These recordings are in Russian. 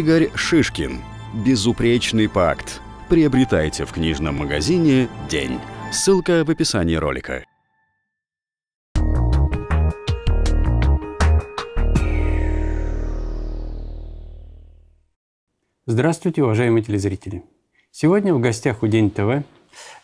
Игорь Шишкин. Безупречный пакт. Приобретайте в книжном магазине «День». Ссылка в описании ролика. Здравствуйте, уважаемые телезрители! Сегодня в гостях у День ТВ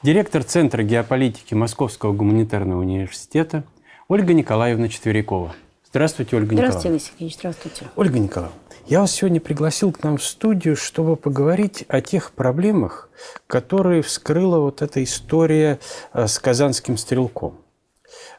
директор Центра геополитики Московского гуманитарного университета Ольга Николаевна Четверякова. Здравствуйте, Ольга здравствуйте, Николаевна. Здравствуйте, Алексей здравствуйте. Ольга Николаевна, я вас сегодня пригласил к нам в студию, чтобы поговорить о тех проблемах, которые вскрыла вот эта история э, с казанским стрелком.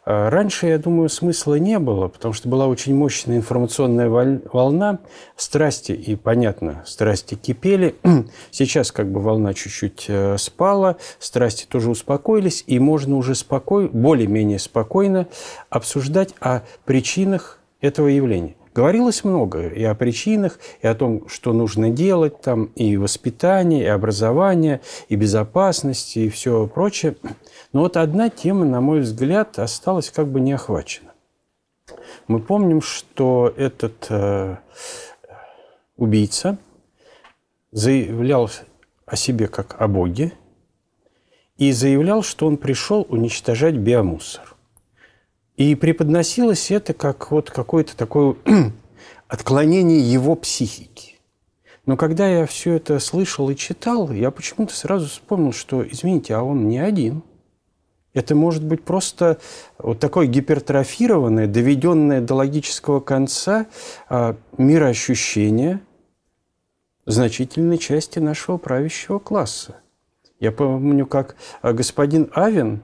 Э, раньше, я думаю, смысла не было, потому что была очень мощная информационная волна, страсти, и понятно, страсти кипели. Сейчас как бы волна чуть-чуть э, спала, страсти тоже успокоились, и можно уже спокой, более-менее спокойно обсуждать о причинах этого явления. Говорилось много и о причинах, и о том, что нужно делать там, и воспитание, и образование, и безопасность, и все прочее. Но вот одна тема, на мой взгляд, осталась как бы не охвачена. Мы помним, что этот э, убийца заявлял о себе как о боге и заявлял, что он пришел уничтожать биомусор. И преподносилось это как вот какое-то такое отклонение его психики. Но когда я все это слышал и читал, я почему-то сразу вспомнил, что, извините, а он не один. Это может быть просто э, вот такое гипертрофированное, доведенное до логического конца э, мироощущение значительной части нашего правящего класса. Я помню, как э, господин Авен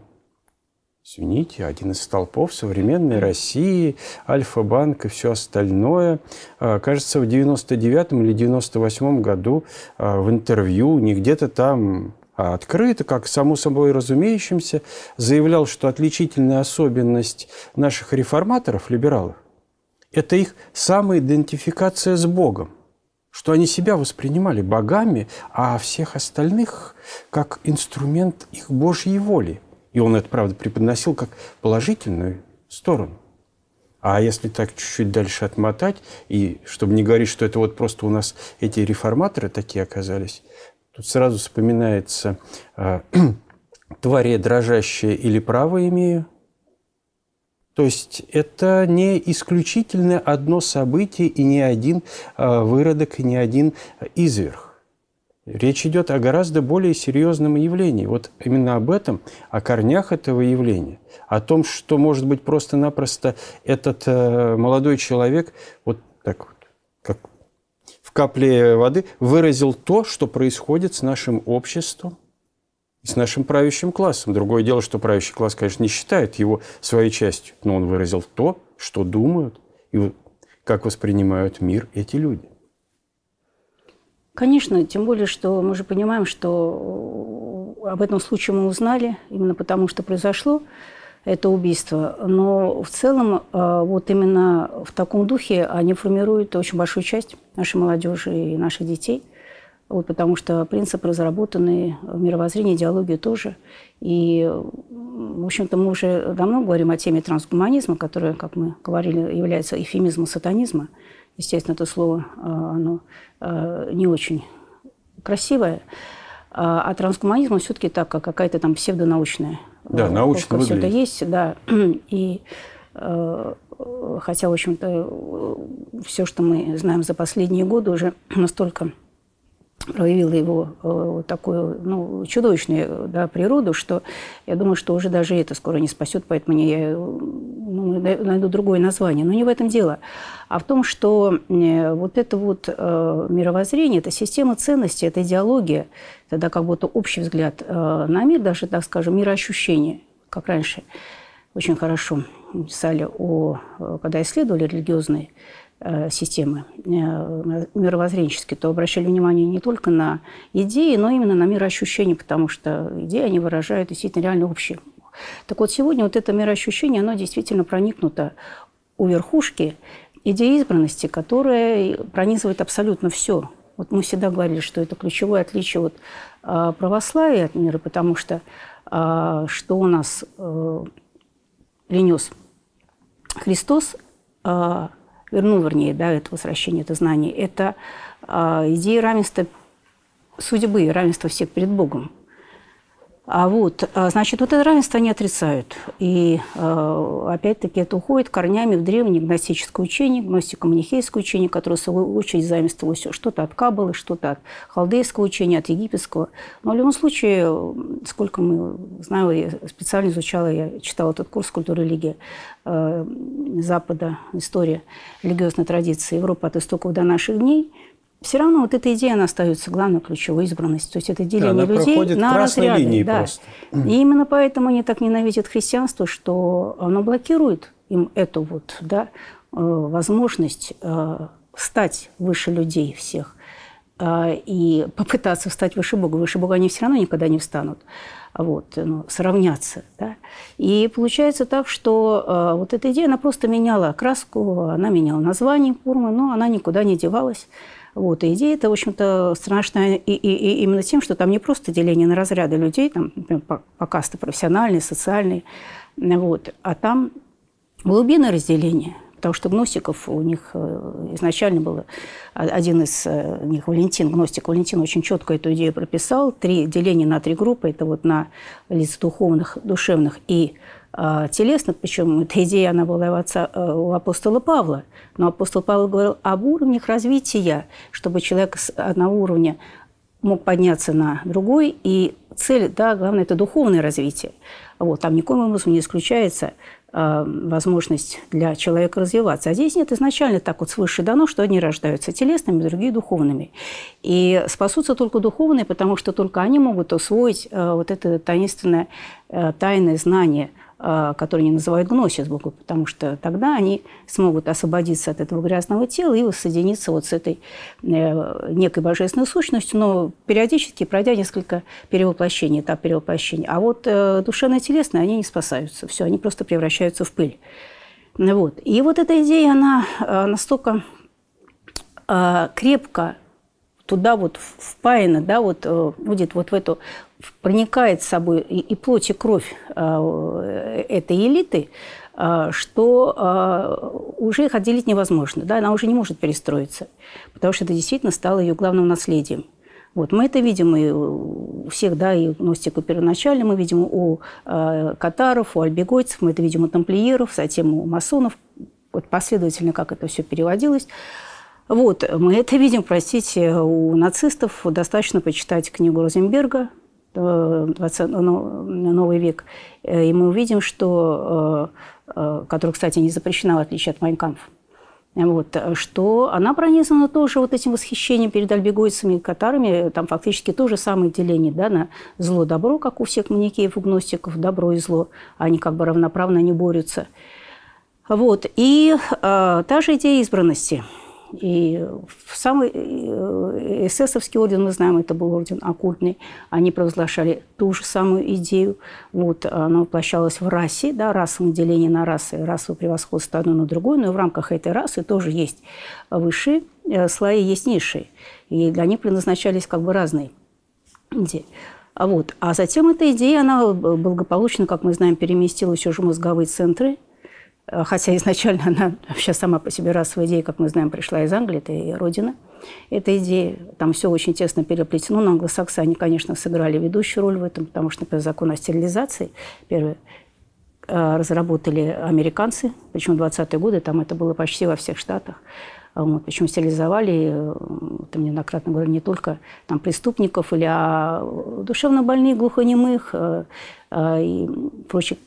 Извините, один из столпов современной России, Альфа-банк и все остальное. А, кажется, в 99 или 98 году а, в интервью не где-то там а открыто, как само собой разумеющимся, заявлял, что отличительная особенность наших реформаторов, либералов, это их самоидентификация с Богом, что они себя воспринимали богами, а всех остальных как инструмент их Божьей воли. И он это, правда, преподносил как положительную сторону. А если так чуть-чуть дальше отмотать, и чтобы не говорить, что это вот просто у нас эти реформаторы такие оказались, тут сразу вспоминается «тварь я дрожащая или право имею». То есть это не исключительно одно событие и не один а, выродок, и не один а, изверх. Речь идет о гораздо более серьезном явлении. Вот именно об этом, о корнях этого явления. О том, что, может быть, просто-напросто этот э, молодой человек вот так вот, как в капле воды, выразил то, что происходит с нашим обществом с нашим правящим классом. Другое дело, что правящий класс, конечно, не считает его своей частью, но он выразил то, что думают и как воспринимают мир эти люди. Конечно, тем более, что мы же понимаем, что э, об этом случае мы узнали именно потому, что произошло это убийство. Но в целом э, вот именно в таком духе они формируют очень большую часть нашей молодежи и наших детей. Вот потому что принципы разработаны, мировоззрение, идеология тоже. И, в общем-то, мы уже давно говорим о теме трансгуманизма, которая, как мы говорили, является эфемизмом сатанизма. Естественно, это слово а, оно а, не очень красивое. А, а трансгуманизм все-таки так, как какая-то там псевдонаучная. Да, э, научно Все это есть, да. И э, хотя, в общем-то, все, что мы знаем за последние годы, уже настолько проявила его э, такую ну, чудовищную да, природу, что я думаю, что уже даже это скоро не спасет, поэтому мне я э, ну, найду другое название. Но не в этом дело, а в том, что э, вот это вот э, мировоззрение, это система ценностей, это идеология, тогда как будто общий взгляд э, на мир, даже, так скажем, мироощущение, как раньше очень хорошо писали, о, э, когда исследовали религиозные Э, системы э, мировоззренческие, то обращали внимание не только на идеи, но именно на мироощущение, потому что идеи, они выражают действительно реально общие. Так вот, сегодня вот это мироощущение, оно действительно проникнуто у верхушки идеи избранности, которая пронизывает абсолютно все. Вот мы всегда говорили, что это ключевое отличие от а, православия от мира, потому что а, что у нас э, принес Христос, а, вернул, вернее, да, это возвращение, это знание, это а, идея равенства судьбы равенства всех перед Богом. А вот, э, значит, вот это равенство они отрицают. И, э, опять-таки, это уходит корнями в древнее гностическое учение, гностико-манихейское учение, которое, в свою очередь, заимствовалось что-то от Каббалы, что-то от халдейского учения, от египетского. Но, в любом случае, сколько мы знаю, я специально изучала, я читала этот курс культуры религии э, Запада. История религиозной традиции Европы от истоков до наших дней», все равно вот эта идея, она остается главной ключевой избранности, То есть это деление да, людей на разряды. Линии да. просто. И именно поэтому они так ненавидят христианство, что оно блокирует им эту вот да, э, возможность э, стать выше людей всех э, и попытаться встать выше Бога. Выше Бога они все равно никогда не встанут. Вот, ну, сравняться. Да? И получается так, что э, вот эта идея, она просто меняла краску, она меняла название Пурмы, но она никуда не девалась. Вот. И идея это, в общем-то, страшная и, и, и именно тем, что там не просто деление на разряды людей, там, например, по, по касты профессиональные, социальные, вот, а там глубины разделения. Потому что гностиков у них э, изначально было... Один из э, них, Валентин, гностик Валентин, очень четко эту идею прописал. Три деления на три группы. Это вот на лиц духовных, душевных и а, телесно, причем эта идея она была у, отца, э, у апостола Павла. Но апостол Павел говорил об уровнях развития, чтобы человек с одного уровня мог подняться на другой. И цель, да, главное, это духовное развитие. Вот, там никоим образом не исключается а, возможность для человека развиваться. А здесь нет, изначально так вот свыше дано, что одни рождаются телесными, другие – духовными. И спасутся только духовные, потому что только они могут освоить э, вот это таинственное, э, тайное знание – Э, которые они называют гносис Богу, потому что тогда они смогут освободиться от этого грязного тела и воссоединиться вот с этой э, некой божественной сущностью, но периодически пройдя несколько перевоплощений, этап перевоплощения. А вот э, душевно-телесные, они не спасаются, все, они просто превращаются в пыль. Вот. И вот эта идея, она настолько крепко туда вот впаяна, да, вот будет вот в эту проникает с собой и, плоть, и кровь э, этой элиты, э, что э, уже их отделить невозможно. Да? Она уже не может перестроиться, потому что это действительно стало ее главным наследием. Вот, мы это видим и у всех, да, и у ностику первоначально, мы видим у э, катаров, у альбегойцев, мы это видим у тамплиеров, затем у масонов, вот последовательно, как это все переводилось. Вот, мы это видим, простите, у нацистов достаточно почитать книгу Розенберга 20, ну, новый век. Э, и мы увидим, что, э, э, которая, кстати, не запрещена, в отличие от Майнкамфа, вот, что она пронизана тоже вот этим восхищением перед альбегойцами и катарами. Там фактически то же самое деление да, на зло-добро, как у всех маникеев и гностиков, добро и зло. Они как бы равноправно не борются. Вот. И э, та же идея избранности – и самый э, э, эсэсовский орден, мы знаем, это был орден оккультный, они провозглашали ту же самую идею. Вот, она воплощалась в расе, да, расовом деление на расы, расовое превосходство одно на другое, но и в рамках этой расы тоже есть высшие э, слои, есть низшие. И для них предназначались как бы разные идеи. А Вот. А затем эта идея, она благополучно, как мы знаем, переместилась уже в мозговые центры Э, хотя изначально она вообще сама по себе расовая идея, как мы знаем, пришла из Англии, это и родина эта идея. Там все очень тесно переплетено. Но англосаксане, конечно, сыграли ведущую роль в этом, потому что, например, закон о стерилизации первый э, разработали американцы, причем в 20-е годы, там это было почти во всех штатах. А э, вот, причем стилизовали, там неоднократно говорю, не только там, преступников, или а больных глухонемых а, и прочих,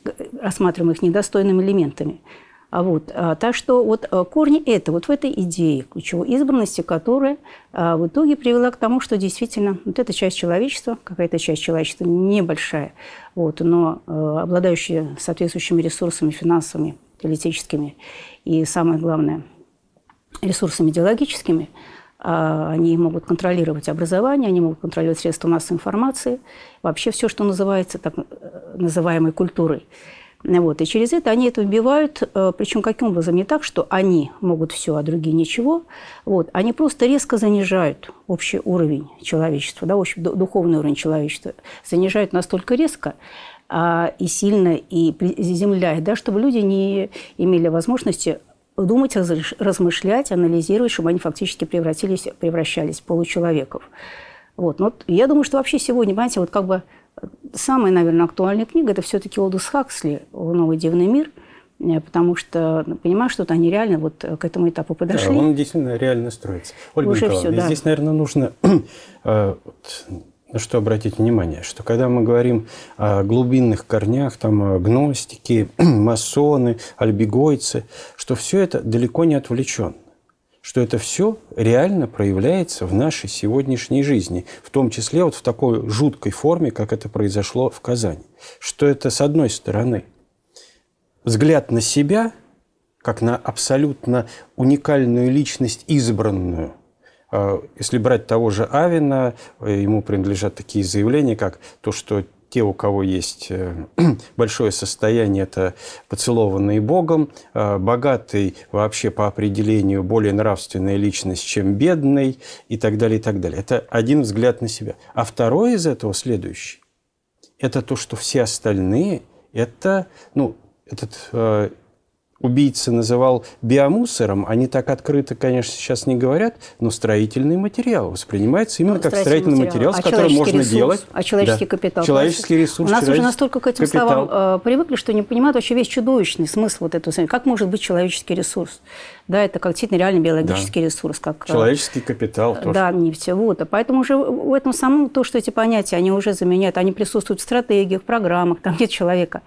рассматриваемых недостойными элементами. А вот, а, так что вот корни это, вот в этой идее ключевой избранности, которая а, в итоге привела к тому, что действительно вот эта часть человечества, какая-то часть человечества небольшая, вот, но а, обладающая соответствующими ресурсами финансовыми, политическими и, самое главное, ресурсом идеологическими, а они могут контролировать образование, они могут контролировать средства массовой информации, вообще все, что называется так э, называемой культурой. Вот. И через это они это убивают, э, причем каким образом? Не так, что они могут все, а другие ничего. Вот. Они просто резко занижают общий уровень человечества, да, общий духовный уровень человечества. Занижают настолько резко, а, и сильно, и приземляет, да, чтобы люди не имели возможности думать, размышлять, анализировать, чтобы они фактически превратились, превращались в получеловеков. Вот. Но я думаю, что вообще сегодня, понимаете, вот как бы э, самая, наверное, актуальная книга – это все-таки Олдус Хаксли «Новый дивный мир», э, потому что ну, понимаешь, что они реально вот э, к этому этапу подошли. Да, он действительно реально строится. Ольга Уже Николаевна, все, да. здесь, наверное, нужно на что обратить внимание, что когда мы говорим о глубинных корнях, там гностики, масоны, альбегойцы, что все это далеко не отвлеченно что это все реально проявляется в нашей сегодняшней жизни, в том числе вот в такой жуткой форме, как это произошло в Казани. Что это, с одной стороны, взгляд на себя, как на абсолютно уникальную личность избранную, Э, если брать того же Авина, э, ему принадлежат такие заявления, как то, что те, у кого есть э, большое состояние, это поцелованные Богом, богатый вообще по определению более нравственная личность, чем бедный и так далее, и так далее. Это один взгляд на себя. А второй из этого следующий – это то, что все остальные – это, ну, этот убийца называл биомусором, они так открыто, конечно, сейчас не говорят, но строительный материал воспринимается именно ну, как строительный материал, материал с а которым можно ресурс, делать... А человеческий да, капитал. Человеческий ресурс. У нас уже настолько к этим капитал. словам э, привыкли, что не понимают вообще весь чудовищный смысл вот этого. Как может быть человеческий ресурс? Да, это как действительно реально биологический да. ресурс. Как, э, Человеческий капитал тоже. Да, нефть. Вот. А Поэтому уже в этом самом то, что эти понятия, они уже заменяют, они присутствуют в стратегиях, в программах, там нет человека.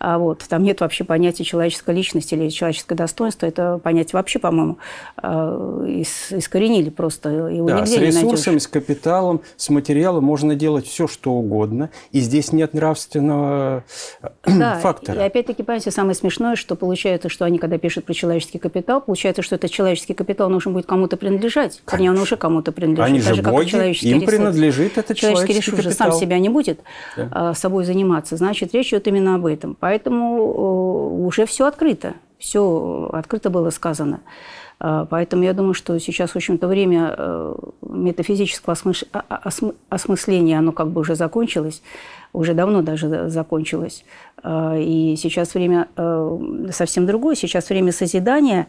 а Вот. Там нет вообще понятия человеческой личности или человеческое достоинство. Это понятие вообще, по-моему, э, искоренили просто. Его да, нигде с ресурсами, не с капиталом, с материалом можно делать все, что угодно. И здесь нет нравственного э, да, фактора. И опять-таки, понимаете, самое смешное, что получается, что они, когда пишут про человеческий капитал, получают получается, что это человеческий капитал нужен будет кому-то принадлежать. Конечно. Вернее, он уже кому-то принадлежит. Они так же, боги, как и человеческий им ресурс. принадлежит это человеческий, человеческий ресурс капитал. сам себя не будет да. А, собой заниматься. Значит, речь идет именно об этом. Поэтому э, уже все открыто. Все открыто было сказано. А, поэтому я думаю, что сейчас, в общем-то, время э, метафизического осмыш... А, осмы... осмысления, оно как бы уже закончилось, уже давно даже закончилось. И сейчас время э, совсем другое, сейчас время созидания,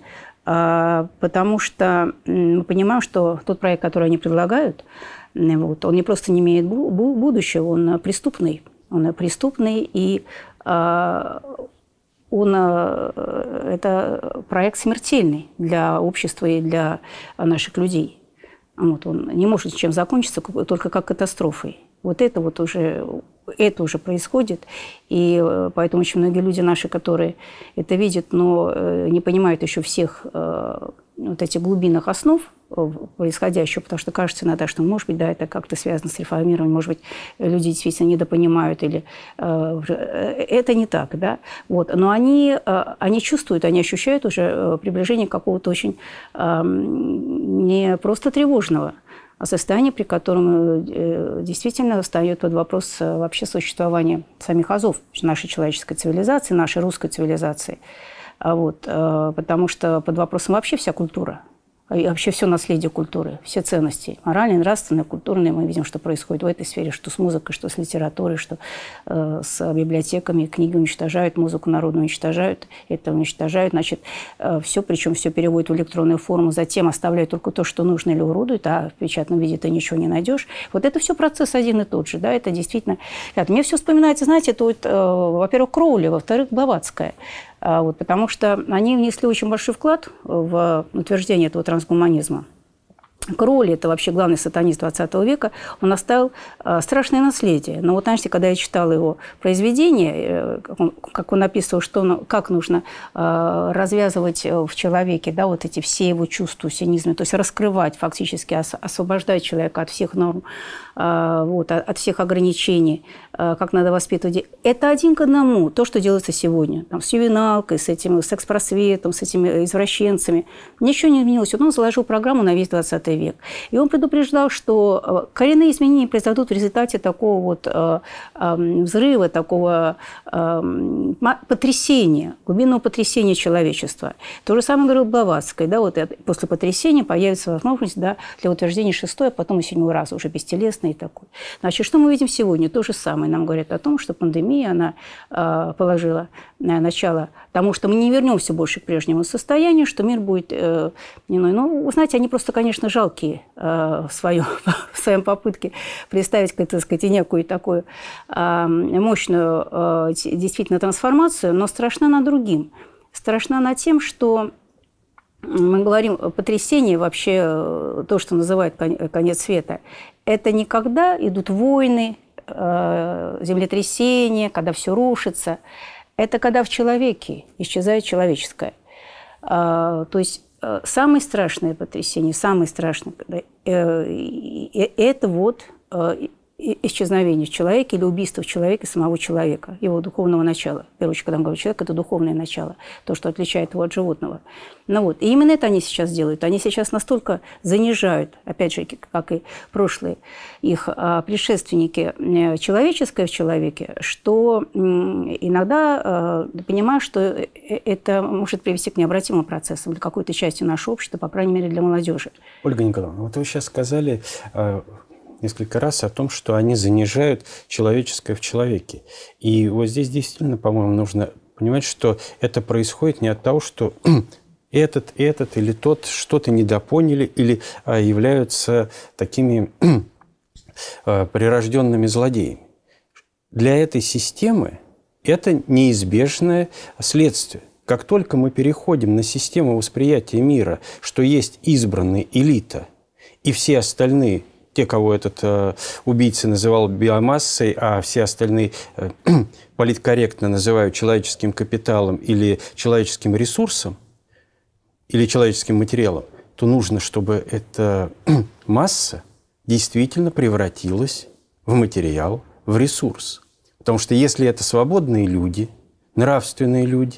а, потому что мы понимаем, что тот проект, который они предлагают, вот, он не просто не имеет будущего, он а, преступный. Он а, преступный, и он, это проект смертельный для общества и для наших людей. Вот он не может чем закончиться, только как катастрофой. Вот это вот уже это уже происходит, и э, поэтому очень многие люди наши, которые это видят, но э, не понимают еще всех э, вот этих глубинных основ происходящего, потому что кажется иногда, что, может быть, да, это как-то связано с реформированием, может быть, люди действительно недопонимают или... Это не так, да? Вот. Но они, они чувствуют, они ощущают уже приближение какого-то очень не просто тревожного, состояние, при котором э, э, действительно встает под вопрос э, вообще существования самих азов, нашей человеческой цивилизации, нашей русской цивилизации. А вот, потому что под вопросом вообще вся культура – а и вообще все наследие культуры, все ценности, моральные, нравственные, культурные, мы видим, что происходит в этой сфере, что с музыкой, что с литературой, что э, с библиотеками, книги уничтожают, музыку народную уничтожают, это уничтожают, значит, э, все, причем все переводят в электронную форму, затем оставляют только то, что нужно или уродуют, а в печатном виде ты ничего не найдешь. Вот это все процесс один и тот же, да, это действительно... Мне все вспоминается, знаете, это э, во-первых, Кроули, во-вторых, Блаватская. А, вот, потому что они внесли очень большой вклад в э, утверждение этого трансгуманизма. Кроули, это вообще главный сатанист 20 века, он оставил а, страшное наследие. Но вот, знаете, когда я читала его произведение, э, как, он, как что, как нужно а, развязывать э, в человеке да, вот эти все его чувства, синизмы, то есть раскрывать фактически, освобождать человека от всех норм, а, вот, от всех ограничений, как надо воспитывать. Это один к одному то, что делается сегодня. Там, с ювеналкой, с этим секс-просветом, с этими извращенцами. Ничего не изменилось. Он заложил программу на весь 20 век. И он предупреждал, что э, коренные изменения произойдут в результате такого вот э, эм, взрыва, такого эм, потрясения, глубинного потрясения человечества. То же самое говорил Блаватский, да, вот после потрясения появится возможность да, для утверждения шестой, а потом и седьмого раза уже бестелесной и такой. Значит, что мы видим сегодня? То же самое нам говорят о том, что пандемия, она э, положила Э, начало тому, что мы не вернемся больше к прежнему состоянию, что мир будет э, иной. Ну, знаете, они просто, конечно, жалкие э, в, своем, в своем попытке представить, как, так сказать, некую такую э, мощную э, действительно трансформацию, но страшна она другим. Страшна на тем, что мы говорим потрясение вообще, э, то, что называют конец света. Это никогда идут войны, э, землетрясения, когда все рушится – это когда в человеке исчезает человеческое. А, то есть э, самое страшное потрясение, самое страшное, э, это вот э, исчезновение человека или убийство человека и самого человека, его духовного начала. В первую очередь, когда мы говорим человек, это духовное начало, то, что отличает его от животного. Ну вот, и именно это они сейчас делают. Они сейчас настолько занижают, опять же, как и прошлые их а, предшественники, э, человеческое в человеке, что иногда э, понимаю, что э, это может привести к необратимым процессам для какой-то части нашего общества, по крайней мере, для молодежи. Ольга Николаевна, вот вы сейчас сказали, несколько раз о том, что они занижают человеческое в человеке. И вот здесь действительно, по-моему, нужно понимать, что это происходит не от того, что этот, этот или тот что-то недопоняли или а, являются такими а, прирожденными злодеями. Для этой системы это неизбежное следствие. Как только мы переходим на систему восприятия мира, что есть избранная элита и все остальные те, кого этот э, убийца называл биомассой, а все остальные э, политкорректно называют человеческим капиталом или человеческим ресурсом, или человеческим материалом, то нужно, чтобы эта масса действительно превратилась в материал, в ресурс. Потому что если это свободные люди, нравственные люди,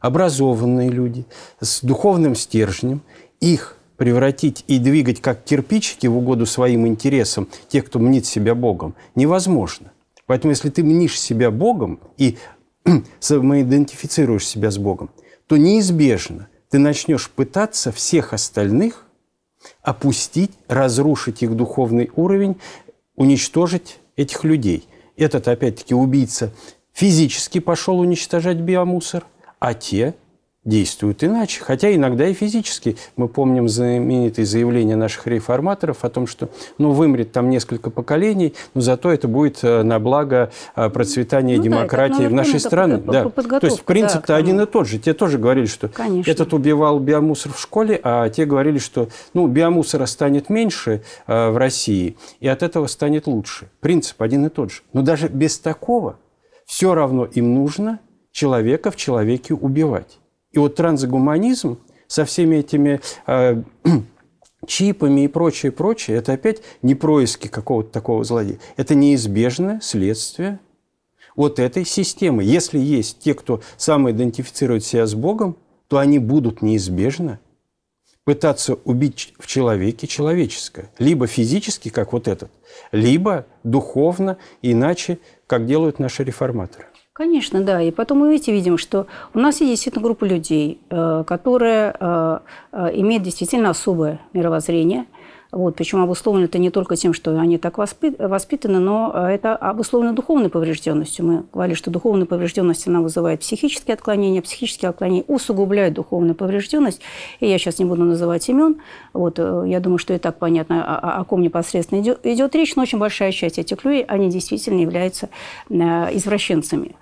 образованные люди с духовным стержнем, их превратить и двигать как кирпичики в угоду своим интересам тех, кто мнит себя Богом, невозможно. Поэтому если ты мнишь себя Богом и самоидентифицируешь себя с Богом, то неизбежно ты начнешь пытаться всех остальных опустить, разрушить их духовный уровень, уничтожить этих людей. Этот, опять-таки, убийца физически пошел уничтожать биомусор, а те – действуют иначе, хотя иногда и физически. Мы помним знаменитые заявления наших реформаторов о том, что ну, вымрет там несколько поколений, но зато это будет э, на благо э, процветания ну, демократии да, это, в нашей стране. Да. То есть, в принципе, да, один и тот же. Те тоже говорили, что Конечно. этот убивал биомусор в школе, а те говорили, что ну, биомусора станет меньше э, в России, и от этого станет лучше. Принцип один и тот же. Но даже без такого все равно им нужно человека в человеке убивать. И вот трансгуманизм со всеми этими э, чипами и прочее, прочее, это опять не происки какого-то такого злодея. Это неизбежное следствие вот этой системы. Если есть те, кто самоидентифицирует себя с Богом, то они будут неизбежно пытаться убить в человеке человеческое. Либо физически, как вот этот, либо духовно, иначе, как делают наши реформаторы. Конечно, да. И потом мы видите, видим, что у нас есть действительно группа людей, э, которые э, э, имеют действительно особое мировоззрение – вот, причем обусловлено это не только тем, что они так воспитаны, но э, это обусловлено духовной поврежденностью. Мы говорили, что духовная поврежденность она вызывает психические отклонения, психические отклонения усугубляют духовную поврежденность. И я сейчас не буду называть имен. Вот, э, я думаю, что и так понятно, о, о ком непосредственно идет, идет речь. Но очень большая часть этих людей, они действительно являются э, извращенцами.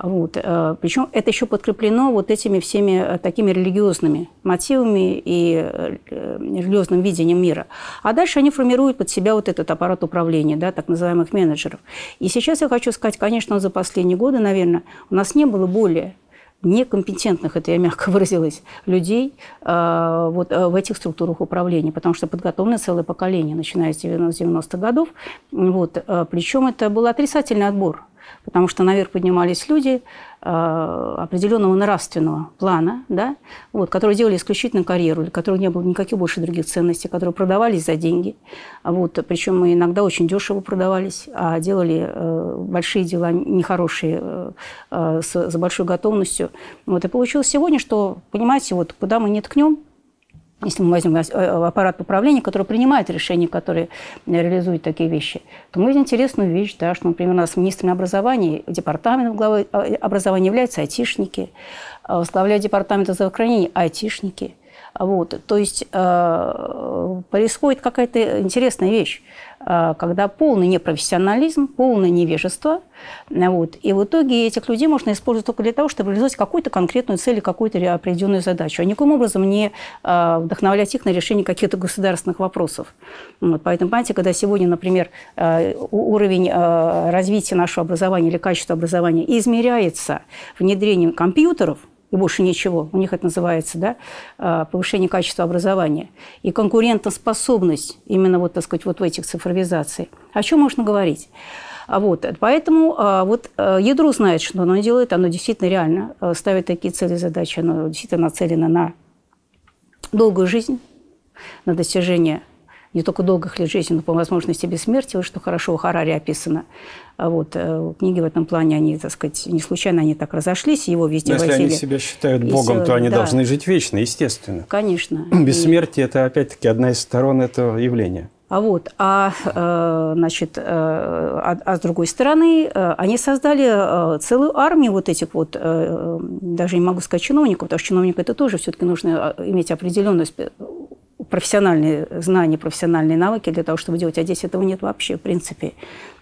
Вот. Э, Причем это еще подкреплено вот этими всеми э, такими религиозными мотивами и э, религиозным видением мира. А дальше они формируют под себя вот этот аппарат управления, да, так называемых менеджеров. И сейчас я хочу сказать, конечно, за последние годы, наверное, у нас не было более некомпетентных, это я мягко выразилась, людей вот в этих структурах управления, потому что подготовлено целое поколение, начиная с 90-х годов. Вот. Причем это был отрицательный отбор потому что наверх поднимались люди э, определенного нравственного плана, да, вот, которые делали исключительно карьеру, для которых не было никаких больше других ценностей, которые продавались за деньги. Вот, причем мы иногда очень дешево продавались, а делали э, большие дела нехорошие э, с, за большой готовностью. Вот, и получилось сегодня, что, понимаете, вот, куда мы не ткнем – если мы возьмем э, э, аппарат управления, который принимает решения, которые э, реализуют такие вещи, то мы видим интересную вещь, да, что, например, у нас министрами образования, департаментом главы образования являются айтишники, а возглавляют департамент здравоохранения айтишники. Вот, то есть происходит какая-то интересная вещь. Э, когда полный непрофессионализм, полное невежество. Вот. И в итоге этих людей можно использовать только для того, чтобы реализовать какую-то конкретную цель и какую-то определенную задачу, а никаким образом не э, вдохновлять их на решение каких-то государственных вопросов. Вот. Поэтому, понимаете, когда сегодня, например, э, уровень развития нашего образования или качество образования измеряется внедрением компьютеров – и больше ничего. У них это называется да, а, повышение качества образования. И конкурентоспособность именно вот, так сказать, вот в этих цифровизации О чем можно говорить? А вот. Поэтому а, вот э, ядро знает, что оно делает, оно действительно реально э, ставит такие цели и задачи, оно действительно нацелено на долгую жизнь, на достижение не только долгих лет жизни, но по возможности бессмертия, что хорошо у Харари описано. А вот, э, книги в этом плане, они, так сказать, не случайно они так разошлись, его везде но Если они себя считают Богом, Из, то они да. должны жить вечно, естественно. Конечно. Бессмертие – это, опять-таки, одна из сторон этого явления. А вот, а, э, значит, э, а, а с другой стороны, они создали целую армию вот этих вот, даже не могу сказать чиновников, потому что чиновник это тоже все-таки нужно иметь определенную профессиональные знания, профессиональные навыки для того, чтобы делать, а здесь этого нет вообще, в принципе.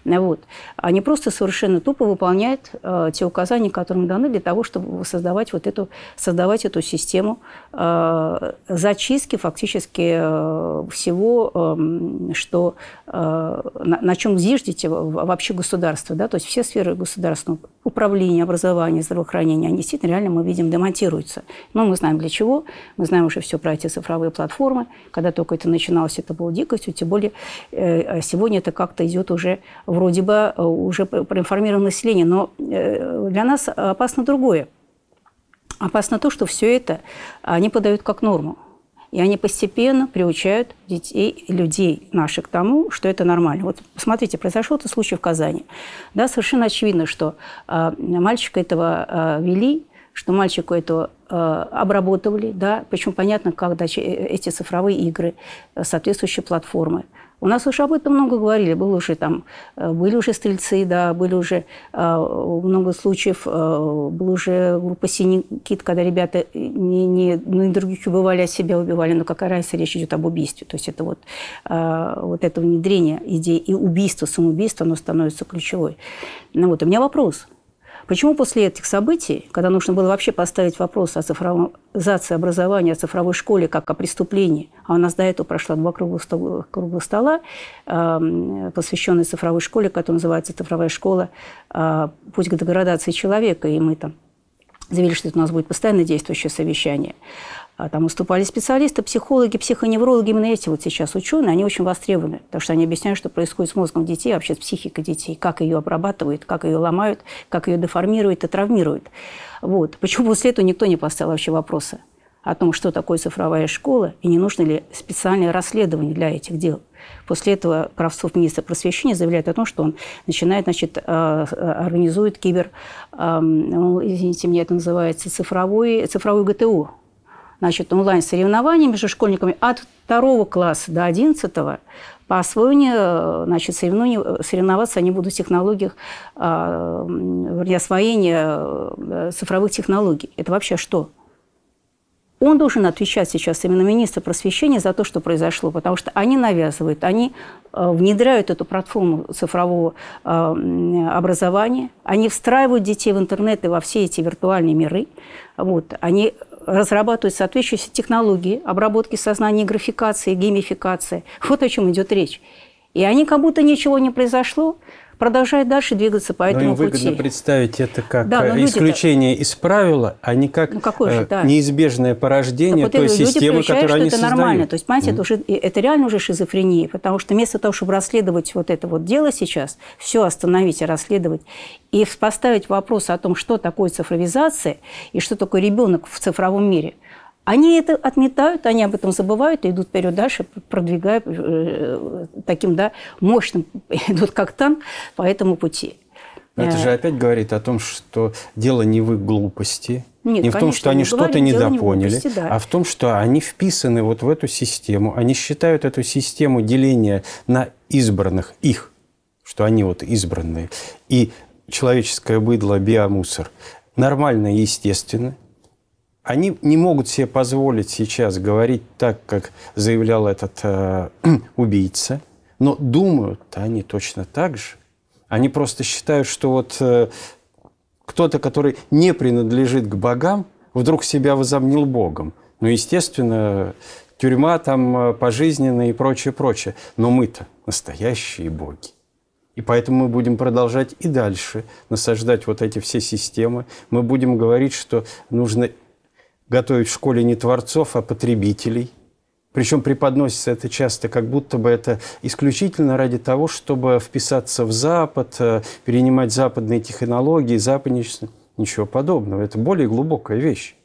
Вот. Они просто совершенно тупо выполняют э, те указания, которые им даны для того, чтобы создавать, вот эту, создавать эту систему э, зачистки фактически э, всего, э, что, э, на, на чем зиждете вообще государство. Да? То есть все сферы государственного управления, образования, здравоохранения, они действительно реально, мы видим, демонтируются. Но мы знаем для чего. Мы знаем уже все про эти цифровые платформы. Когда только это начиналось, это было дикостью. Тем более э, э сегодня это как-то идет уже вроде бы э, уже проинформировано население. Но э, для нас опасно другое. Опасно то, что все это они подают как норму. И они постепенно приучают детей, людей наших к тому, что это нормально. Вот посмотрите, произошел этот случай в Казани. Да, совершенно очевидно, что э, мальчика этого э, вели, что мальчику этого э, обработывали, да, причем понятно, когда э, эти цифровые игры, соответствующие платформы. У нас уже об этом много говорили. Было уже там, э, были уже стрельцы, да, были уже э, много случаев, э, была уже группа «Синий кит», когда ребята не, не, ну, других убивали, а себя убивали. Но какая разница, речь идет об убийстве. То есть это вот, вот это внедрение идеи и убийство, самоубийство, оно становится ключевой. Ну вот, у меня вопрос – Почему после этих событий, когда нужно было вообще поставить вопрос о цифровизации образования, о цифровой школе как о преступлении, а у нас до этого прошло два круглых стола, круглых стола эм, посвященные цифровой школе, которая называется «Цифровая школа. Э, Путь к деградации человека», и мы там заявили, что это у нас будет постоянно действующее совещание. А, там выступали специалисты, психологи, психоневрологи, именно эти вот сейчас ученые, они очень востребованы, потому что они объясняют, что происходит с мозгом детей, вообще с психикой детей, как ее обрабатывают, как ее ломают, как ее деформируют и травмируют. Вот. Почему после этого никто не поставил вообще вопроса о том, что такое цифровая школа и не нужно ли специальное расследование для этих дел. После этого Кравцов, министр просвещения, заявляет о том, что он начинает, значит, э, э, организует кибер, эм, ну, извините меня, это называется цифровой, цифровой ГТО, значит, онлайн-соревнования между школьниками от 2 класса до 11 по освоению, э, значит, э, соревноваться они будут в технологиях, а, вернее, освоения э, цифровых технологий. Это вообще что? Он должен отвечать сейчас именно министр просвещения за то, что произошло, потому что они навязывают, они внедряют эту платформу цифрового образования, они встраивают детей в интернет и во все эти виртуальные миры, вот, они разрабатывать соответствующие технологии обработки сознания, графикации, геймификации. Вот о чем идет речь. И они как будто ничего не произошло, продолжает дальше двигаться по этому но им пути. выгодно представить это как да, э, исключение из правила, а не как ну, какое э, же, да. неизбежное порождение так вот той системы, которую они это создают. нормально. То есть, понимаете, mm. это, уже, это реально уже шизофрения, потому что вместо того, чтобы расследовать вот это вот дело сейчас, все остановить и расследовать, и поставить вопрос о том, что такое цифровизация и что такое ребенок в цифровом мире – они это отметают, они об этом забывают и идут вперед дальше, продвигая э, таким да, мощным, идут как танк по этому пути. Но это э. же опять говорит о том, что дело не в их глупости, нет, не в том, что они что-то недопоняли, не глупости, да. а в том, что они вписаны вот в эту систему, они считают эту систему деления на избранных, их, что они вот избранные, и человеческое быдло, биомусор, нормально и естественно, они не могут себе позволить сейчас говорить так, как заявлял этот э, убийца, но думают они точно так же. Они просто считают, что вот э, кто-то, который не принадлежит к богам, вдруг себя возомнил богом. Ну, естественно, тюрьма там э, пожизненная и прочее, прочее. Но мы-то настоящие боги. И поэтому мы будем продолжать и дальше насаждать вот эти все системы. Мы будем говорить, что нужно готовить в школе не творцов, а потребителей. Причем преподносится это часто, как будто бы это исключительно ради того, чтобы вписаться в Запад, э, перенимать западные технологии, западничество. Ничего подобного. Это более глубокая вещь.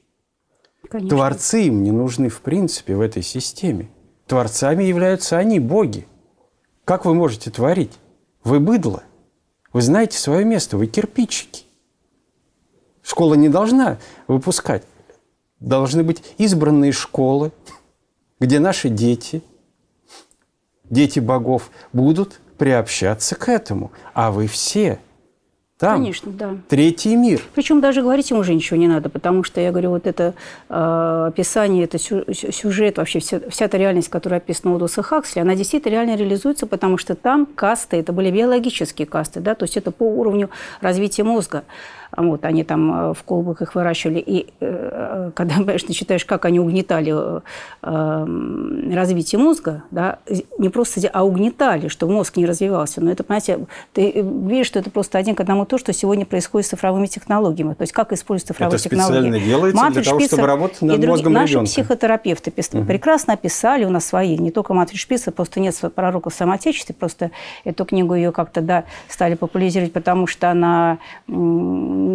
Конечно. Творцы им не нужны в принципе в этой системе. Творцами являются они, боги. Как вы можете творить? Вы быдло. Вы знаете свое место, вы кирпичики. Школа не должна выпускать должны быть избранные школы, где наши дети, дети богов, будут приобщаться к этому. А вы все там. Конечно, да. Третий мир. Причем даже говорить ему уже ничего не надо, потому что, я говорю, вот это э, описание, это сюжет, вообще вся, вся эта реальность, которая описана у Доса Хаксли, она действительно реально реализуется, потому что там касты, это были биологические касты, да, то есть это по уровню развития мозга. Вот, они там э, в колбах их выращивали. И э, э, когда, конечно, читаешь, как они угнетали эм, развитие мозга, да, не просто, а угнетали, что мозг не развивался. Но это, понимаете, ты видишь, что это просто один к одному то, что сегодня происходит с цифровыми технологиями. То есть как используются цифровые это технологии. Это специально делается Матрич, для того, чтобы работать над и мозгом Наши ребенка. психотерапевты угу. прекрасно описали у нас свои, не только Матрич Шпицер, просто нет пророков в самом Отечестве, просто эту книгу ее как-то да, стали популяризировать, потому что она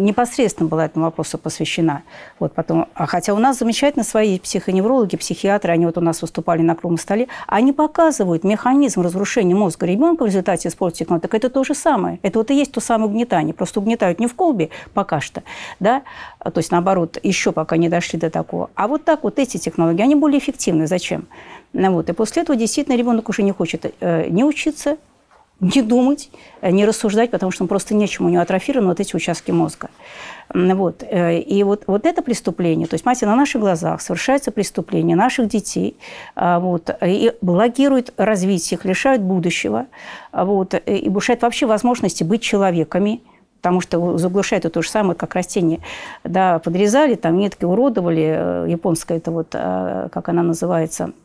непосредственно была этому вопросу посвящена. Вот потом, а хотя у нас замечательно свои психоневрологи, психиатры, они вот у нас выступали на круглом столе, они показывают механизм разрушения мозга ребенка в результате использования технологии. Так это то же самое. Это вот и есть то самое угнетание. Просто угнетают не в колбе пока что, да, а, то есть наоборот, еще пока не дошли до такого. А вот так вот эти технологии, они более эффективны. Зачем? Ну вот. И после этого действительно ребенок уже не хочет э, не учиться, не думать, э, не рассуждать, потому что он просто нечем у него атрофированы вот эти участки мозга. Вот. Э, и вот, вот это преступление, то есть, мать, на наших глазах совершается преступление наших детей, а, вот, и блокирует развитие их, лишает будущего, а, вот, э, и лишает вообще возможности быть человеками, потому что заглушает это то же самое, как растение. Да, подрезали, там нитки уродовали, японская это вот, а, как она называется –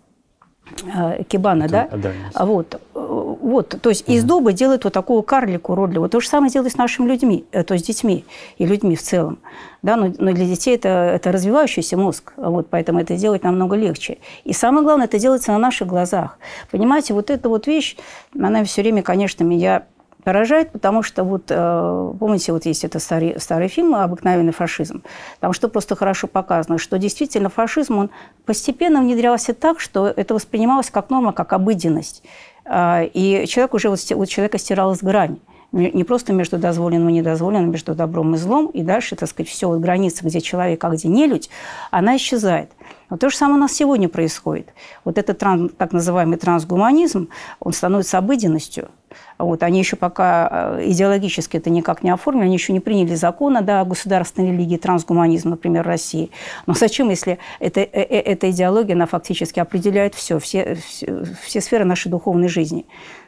Э, кибана, да? да вот. Э, вот, то есть угу. из дуба делают вот такого карлику уродливого. То же самое делают с нашими людьми, э, то есть с детьми и людьми в целом. Да? Но, но для детей это, это развивающийся мозг, вот, поэтому это делать намного легче. И самое главное, это делается на наших глазах. Понимаете, вот эта вот вещь, она все время, конечно, меня поражает, потому что вот, э, помните, вот есть это старый, старый фильм «Обыкновенный фашизм». Там что просто хорошо показано, что действительно фашизм, он постепенно внедрялся так, что это воспринималось как норма, как обыденность. А, и человек уже, вот, у человека стиралась грань не просто между дозволенным и недозволенным, между добром и злом, и дальше, так сказать, все, вот граница, где человек, а где нелюдь, она исчезает. Но то же самое у нас сегодня происходит. Вот этот так называемый трансгуманизм, он становится обыденностью. Вот, они еще пока э, идеологически это никак не оформили, они еще не приняли закона да, о государственной религии, трансгуманизм, например, в России. Но зачем, если это, э, э, эта идеология, она фактически определяет все, все, все, все сферы нашей духовной жизни?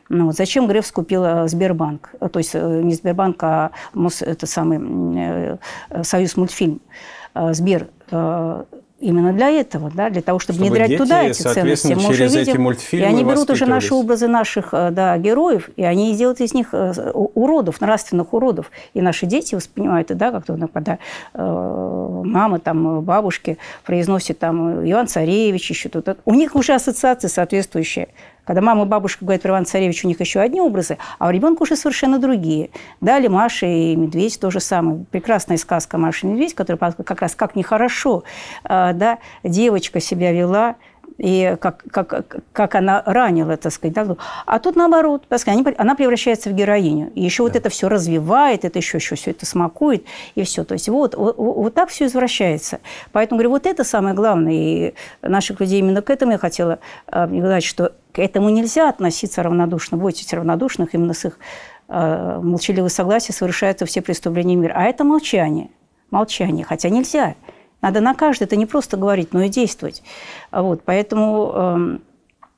Ну, вот зачем Греф скупил Сбербанк? То есть не Сбербанк, а это самый, Союз мультфильм. Сбер именно для этого, да, для того, чтобы, чтобы внедрять дети, туда эти ценности. Мы через уже видим, мультфильмы и они берут уже наши образы наших э, да, героев, и они делают из них э, уродов, нравственных уродов. И наши дети воспринимают это, да, как-то, когда э, мамы, там, э, бабушки произносят там Иван Царевич, еще тут. У них уже ассоциации соответствующие когда мама и бабушка говорят про Ивана Царевича, у них еще одни образы, а у ребенка уже совершенно другие. Далее Маша и Медведь то же самое. Прекрасная сказка Маша и Медведь, которая как раз как нехорошо а, да, девочка себя вела, и как, как, как она ранила, так сказать. Да? А тут наоборот, так сказать, она превращается в героиню. И еще да. вот это все развивает, это еще, еще все это смакует, и все. То есть вот, вот, вот так все извращается. Поэтому, говорю, вот это самое главное. И наших людей именно к этому я хотела сказать, что к этому нельзя относиться равнодушно. Бойтесь равнодушных, именно с их а, молчаливого согласия совершаются все преступления мира. А это молчание. Молчание, хотя нельзя. Надо на каждый, это не просто говорить, но и действовать. Вот, поэтому эм,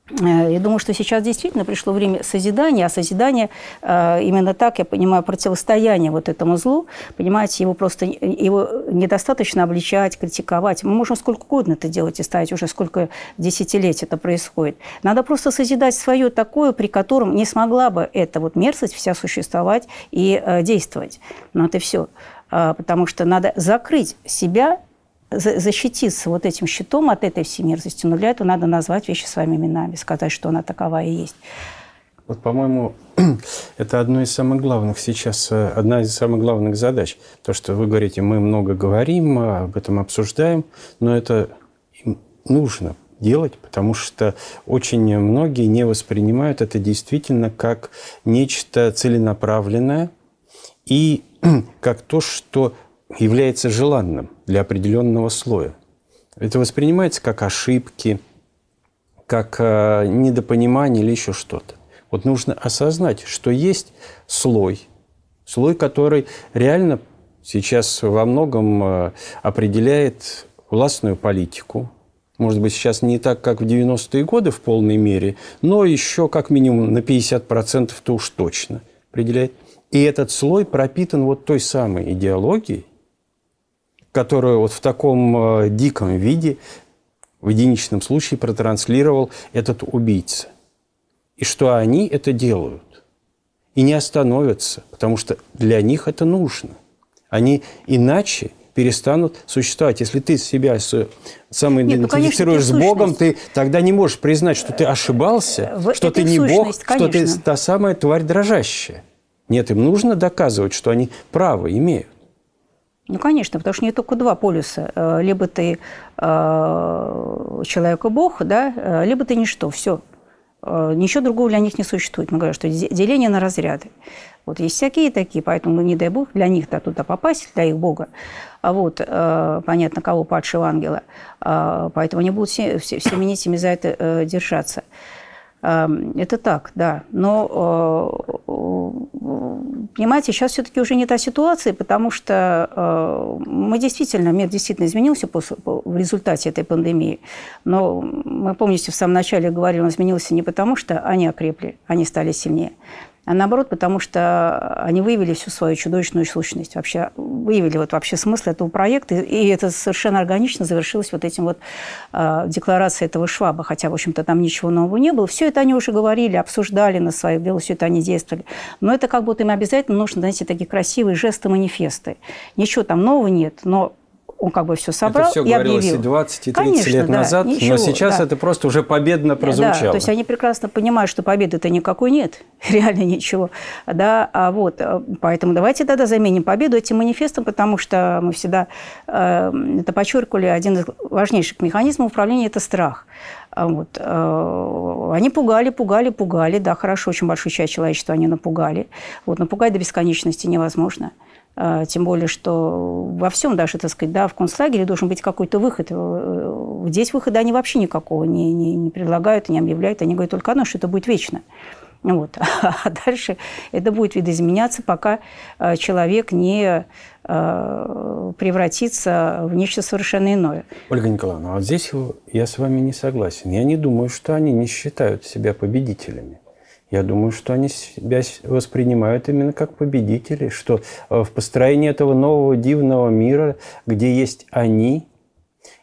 э, я думаю, что сейчас действительно пришло время созидания, а созидание э, именно так, я понимаю, противостояние вот этому злу, понимаете, его просто его недостаточно обличать, критиковать. Мы можем сколько угодно это делать и ставить уже сколько десятилетий это происходит. Надо просто созидать свое такое, при котором не смогла бы эта вот мерзость вся существовать и э, действовать. Но это все. Потому что надо закрыть себя защититься вот этим щитом от этой всемирности нуля, то надо назвать вещи своими именами, сказать, что она такова и есть. Вот, по-моему, это одно из самых главных сейчас, э, одна из самых главных задач. То, что вы говорите, мы много говорим, а об этом обсуждаем, но это нужно делать, потому что очень многие не воспринимают это действительно как нечто целенаправленное и как то, что является желанным для определенного слоя. Это воспринимается как ошибки, как э, недопонимание или еще что-то. Вот нужно осознать, что есть слой, слой, который реально сейчас во многом э, определяет властную политику, может быть, сейчас не так, как в 90-е годы в полной мере, но еще как минимум на 50% то уж точно определяет. И этот слой пропитан вот той самой идеологией, которую вот в таком э, диком виде в единичном случае протранслировал этот убийца. И что они это делают. И не остановятся, потому что для них это нужно. Они иначе перестанут существовать. Если ты себя самоидентифицируешь ну, с Богом, ты тогда не можешь признать, что ты ошибался, э, в что ты не Бог, конечно. что ты та самая тварь дрожащая. Нет, им нужно доказывать, что они право имеют. Ну, конечно, потому что не только два полюса. Э, либо ты э, человек и бог, да, э, либо ты ничто, все. Э, ничего другого для них не существует. Мы говорим, что деление на разряды. Вот есть всякие такие, поэтому, не дай бог, для них-то туда попасть, для их бога. А вот, э, понятно, кого падшего ангела. Э, поэтому они будут все, все, всеми нитями за это э, держаться. Эм, это так, да. Но, э, понимаете, сейчас все-таки уже не та ситуация, потому что э, мы действительно, мир действительно изменился в результате этой пандемии. Но мы, помните, в самом начале говорили, он изменился не потому, что они окрепли, они стали сильнее, а наоборот, потому что они выявили всю свою чудовищную сущность, вообще выявили вот вообще смысл этого проекта, и это совершенно органично завершилось вот этим вот э, декларацией этого Шваба, хотя, в общем-то, там ничего нового не было. Все это они уже говорили, обсуждали на своих белых, все это они действовали. Но это как будто им обязательно нужно, знаете, такие красивые жесты-манифесты. Ничего там нового нет, но он как бы все собрал это все и объявил. и 20, и 30 Конечно, лет да, назад, ничего, но сейчас да. это просто уже победно прозвучало. да, то есть они прекрасно понимают, что победы-то никакой нет, реально ничего. Да, а вот, э, поэтому давайте тогда заменим победу этим манифестом, потому что мы всегда э, это подчеркивали, один из важнейших механизмов управления – это страх. А вот. Э, они пугали, пугали, пугали. Да, хорошо, очень большую часть человечества они напугали. Вот, напугать до бесконечности невозможно. А, тем более, что во всем даже, так сказать, да, в концлагере должен быть какой-то выход. Э, здесь выхода они вообще никакого не, не, не предлагают, не объявляют, они говорят только одно, что это будет вечно. Вот. А дальше это будет видоизменяться, пока э, человек не э, превратится в нечто совершенно иное. Ольга Николаевна, а здесь я с вами не согласен. Я не думаю, что они не считают себя победителями. Я думаю, что они себя воспринимают именно как победители, что э, в построении этого нового дивного мира, где есть они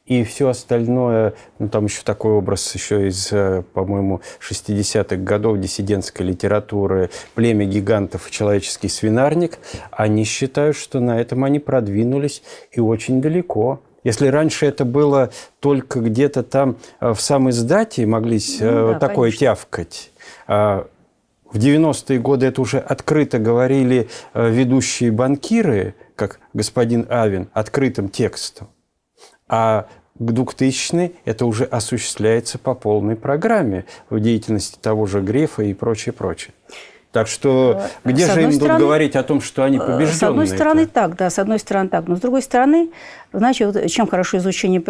и все остальное, ну там еще такой образ еще из, э, по-моему, 60-х годов диссидентской литературы «Племя гигантов и человеческий свинарник», они считают, что на этом они продвинулись и очень далеко. Если раньше это было только где-то там э, в самой сдате, могли ну, да, такое конечно. тявкать, а в 90-е годы это уже открыто говорили э, ведущие банкиры, как господин Авин, открытым текстом. А к 2000 это уже осуществляется по полной программе в деятельности того же Грефа и прочее, прочее. Так что э, где с же им стороны, будут говорить о том, что они побежденные? Э, с одной стороны это? так, да, с одной стороны так. Но с другой стороны, значит, вот чем хорошо изучение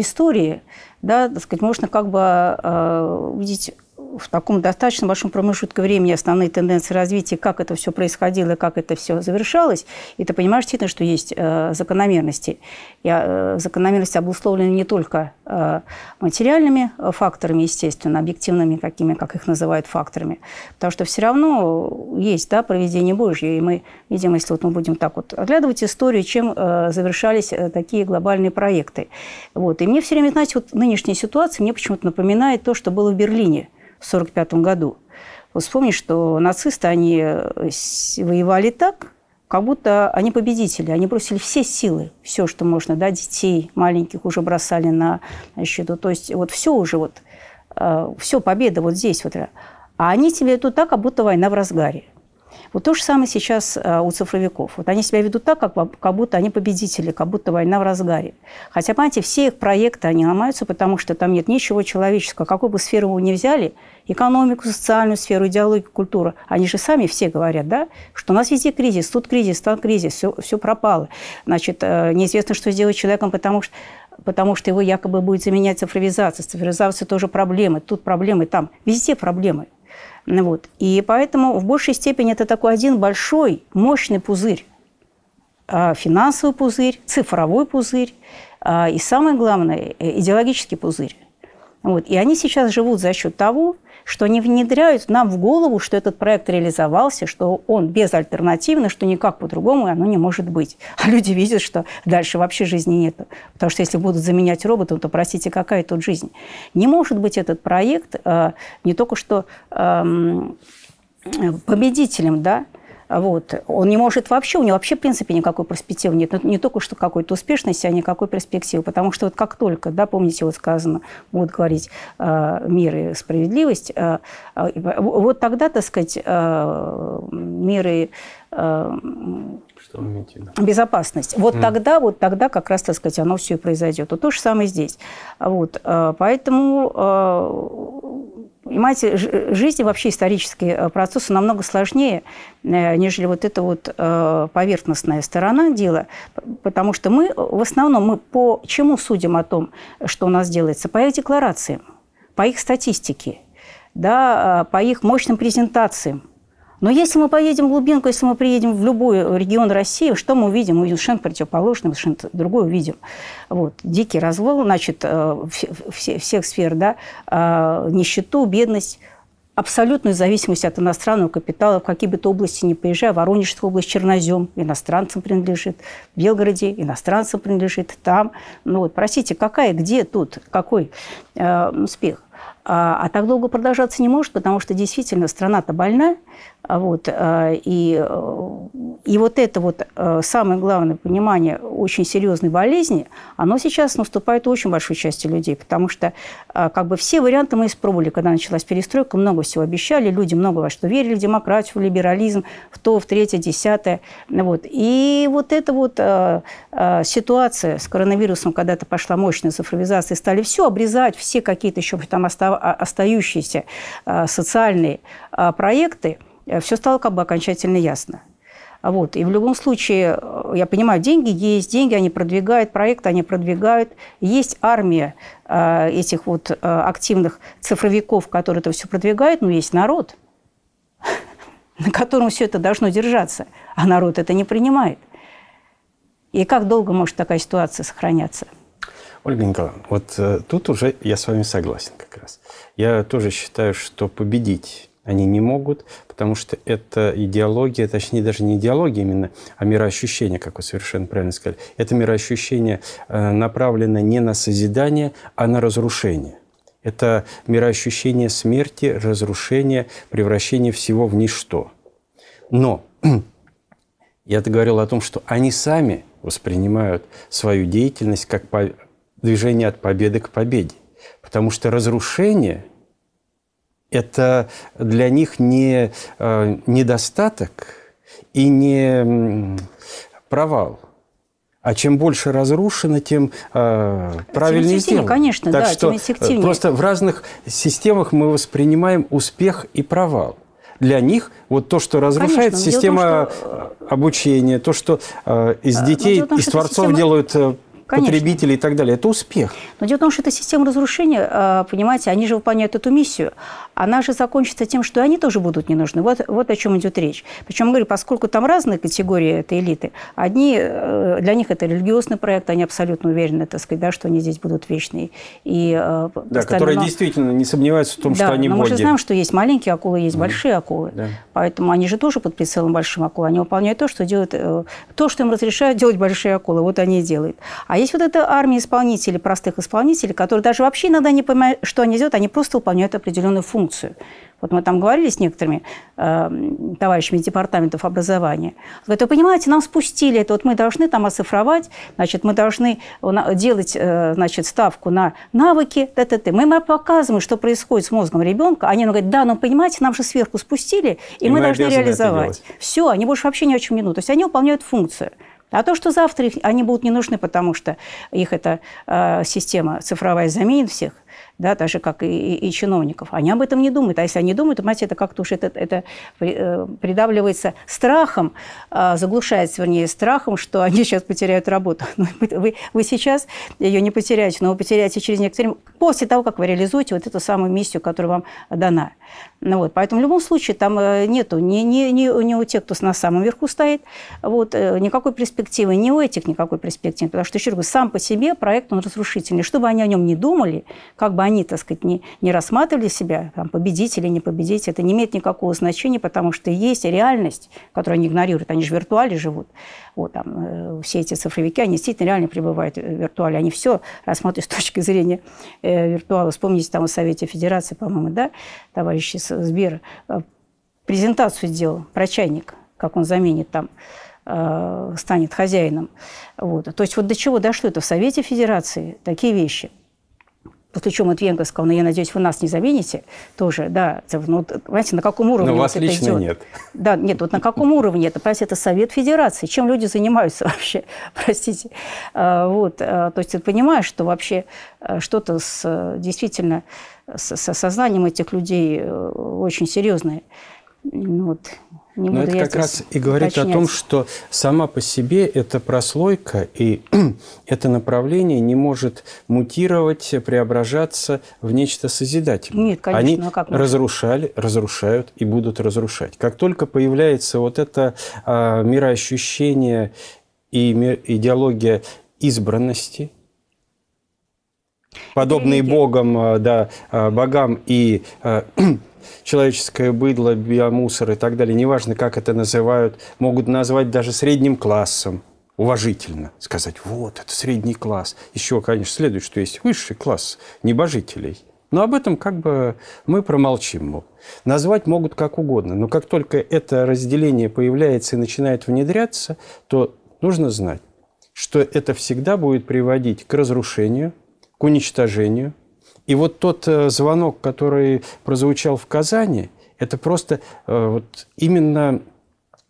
истории, да, так сказать, можно как бы увидеть в таком достаточно большом промежутке времени основные тенденции развития, как это все происходило и как это все завершалось, и ты понимаешь действительно, что есть э, закономерности. И, э, закономерности обусловлены не только э, материальными э, факторами, естественно, объективными, какими, как их называют, факторами, потому что все равно есть да, проведение Божье, и мы видим, если вот мы будем так вот оглядывать историю, чем э, завершались э, такие глобальные проекты. Вот. И мне все время, знаете, вот нынешняя ситуация мне почему-то напоминает то, что было в Берлине – 1945 году. Вот вспомни, что нацисты, они э, воевали так, как будто они победители, они бросили все силы, все, что можно, да, детей маленьких уже бросали на счету, то есть вот все уже вот, э, все, победа вот здесь вот. А они тебе тут так, как будто война в разгаре. Вот то же самое сейчас э, у цифровиков. Вот они себя ведут так, как, как будто они победители, как будто война в разгаре. Хотя, понимаете, все их проекты, они ломаются, потому что там нет ничего человеческого. Какую бы сферу вы ни взяли, экономику, социальную сферу, идеологию, культуру, они же сами все говорят, да, что у нас везде кризис, тут кризис, там кризис, все, все пропало. Значит, э, неизвестно, что сделать человеком, потому что потому что его якобы будет заменять цифровизация. Цифровизация тоже проблемы. Тут проблемы, там. Везде проблемы. Вот. И поэтому в большей степени это такой один большой, мощный пузырь. А, финансовый пузырь, цифровой пузырь а, и, самое главное, э, идеологический пузырь. Вот. И они сейчас живут за счет того, что они внедряют нам в голову, что этот проект реализовался, что он безальтернативный, что никак по-другому оно не может быть. А люди видят, что дальше вообще жизни нет. Потому что если будут заменять роботы, то, простите, какая тут жизнь? Не может быть этот проект э, не только что эм, э, победителем, да, вот. Он не может вообще, у него вообще, в принципе, никакой перспективы нет. Ну, не только что какой-то успешности, а никакой перспективы. Потому что вот как только, да, помните, вот сказано, будут говорить э, мир и справедливость, э, э, вот тогда, так сказать, э, мир и что вы имеете в Безопасность. Вот mm. тогда, вот тогда как раз, так сказать, оно все и произойдет. Вот то же самое здесь. Вот, э, поэтому э, Понимаете, жизнь и вообще исторические э, процессы намного сложнее, нежели вот эта вот поверхностная сторона дела, потому что мы в основном мы по чему судим о том, что у нас делается? По их декларациям, по их статистике, да, по их мощным презентациям но если мы поедем в глубинку, если мы приедем в любой регион России, что мы увидим? Мы увидим совершенно противоположное, совершенно другое увидим. Вот. Дикий развал, значит, э, все, всех сфер, да, э, нищету, бедность, абсолютную зависимость от иностранного капитала, в какие бы то области ни поезжая, Воронежская область чернозем иностранцам принадлежит, в Белгороде иностранцам принадлежит, там. Ну вот, простите, какая, где тут, какой э, успех? А, а так долго продолжаться не может, потому что действительно страна-то больна, а вот. Э, и, э, и вот это вот э, самое главное понимание очень серьезной болезни, оно сейчас наступает в очень большой части людей, потому что как бы все варианты мы испробовали, когда началась перестройка, много всего обещали, люди много во что верили, в демократию, в либерализм, в то, в третье, десятое. Вот. И вот эта вот ситуация с коронавирусом, когда-то пошла мощная цифровизация, стали все обрезать, все какие-то еще там остающиеся социальные проекты – Э, все стало как бы окончательно ясно. Вот. И в любом случае, э, я понимаю, деньги есть, деньги они продвигают, проект, они продвигают. Есть армия э, этих вот э, активных цифровиков, которые это все продвигают, но есть народ, на котором все это должно держаться, а народ это не принимает. И как долго может такая ситуация сохраняться? Ольга Николаевна, вот э, тут уже я с вами согласен как раз. Я тоже считаю, что победить они не могут, потому что это идеология, точнее, даже не идеология именно, а мироощущение, как вы совершенно правильно сказали. Это мироощущение э, направлено не на созидание, а на разрушение. Это мироощущение смерти, разрушения, превращения всего в ничто. Но я говорил о том, что они сами воспринимают свою деятельность как движение от победы к победе. Потому что разрушение – это для них не э, недостаток и не провал. А чем больше разрушено, тем э, правильнее тем сделано. конечно, так да, что тем эффективнее. Э, просто в разных системах мы воспринимаем успех и провал. Для них вот то, что разрушает конечно, система том, что... Э, обучения, то, что э, из детей, том, из творцов система... делают Конечно. потребителей и так далее. Это успех. Но дело в том, что эта система разрушения, а, понимаете, они же выполняют эту миссию. Она же закончится тем, что они тоже будут не нужны. Вот, вот о чем идет речь. Причем, говорю, поскольку там разные категории этой элиты, одни, э, для них это религиозный проект, они абсолютно уверены, так сказать, да, что они здесь будут вечные. И, э, да, постоянно... которые действительно не сомневаются в том, да, что они но боги. мы же знаем, что есть маленькие акулы, есть mm. большие акулы. Да. Поэтому они же тоже под прицелом большим акулы. Они выполняют то, что делают, э, то, что им разрешают делать большие акулы. Вот они и делают. А а есть вот эта армия исполнителей, простых исполнителей, которые даже вообще иногда не понимают, что они делают, они просто выполняют определенную функцию. Вот мы там говорили с некоторыми э, товарищами департаментов образования. Говорят, вы понимаете, нам спустили это, вот мы должны там оцифровать, значит, мы должны делать, э, значит, ставку на навыки, т -т -т. мы им показываем, что происходит с мозгом ребенка, они говорят, да, но ну, понимаете, нам же сверху спустили, и, и мы, мы должны реализовать. Все, они больше вообще ни о чем не думают. То есть они выполняют функцию. А то, что завтра их, они будут не нужны, потому что их эта э, система цифровая заменит всех, да, так же, как и, и, и чиновников. Они об этом не думают. А если они думают, то, понимаете, это как-то уж это, это э, придавливается страхом, э, заглушается, вернее, страхом, что они сейчас потеряют работу. Ну, вы, вы сейчас ее не потеряете, но вы потеряете через некоторое время, после того, как вы реализуете вот эту самую миссию, которая вам дана. Ну, вот, поэтому в любом случае там э, нету ни, ни, ни, ни у тех, кто на самом верху стоит, вот, э, никакой перспективы, ни у этих никакой перспективы. Потому что, еще раз говорю, сам по себе проект, он разрушительный. Чтобы они о нем не думали, как бы они, так сказать, не, не рассматривали себя, там, победить не победители, это не имеет никакого значения, потому что есть реальность, которую они игнорируют. Они же в виртуале живут вот там э, все эти цифровики, они действительно реально пребывают в э, виртуале, они все рассматривают с точки зрения э, виртуала. Вспомните там в Совете Федерации, по-моему, да, товарищи Сбер презентацию делал про чайник, как он заменит там станет хозяином. Вот. То есть вот до чего дошло это в Совете Федерации такие вещи – После чего Матвиенко сказал, ну, я надеюсь, вы нас не замените тоже, да. Ну, понимаете, на каком уровне Но вот вас это лично идет? нет. Да, нет, вот на каком уровне это? Понимаете, это Совет Федерации. Чем люди занимаются вообще, простите. А, вот, а, то есть ты понимаешь, что вообще э, что-то с, действительно с, с сознанием этих людей э, очень серьезное. Ну, вот. Не Но это как раз и говорит уточнять. о том, что сама по себе эта прослойка и это направление не может мутировать, преображаться в нечто созидательное. Нет, конечно, Они а как разрушали, разрушают и будут разрушать. Как только появляется вот это а, мироощущение и ми идеология избранности, подобные Религия. богам, а, да, а, богам и а, человеческое быдло, биомусор и так далее, неважно, как это называют, могут назвать даже средним классом, уважительно сказать, вот, это средний класс. Еще, конечно, следует, что есть высший класс небожителей. Но об этом как бы мы промолчим. Назвать могут как угодно, но как только это разделение появляется и начинает внедряться, то нужно знать, что это всегда будет приводить к разрушению, к уничтожению – и вот тот э, звонок, который прозвучал в Казани, это просто э, вот именно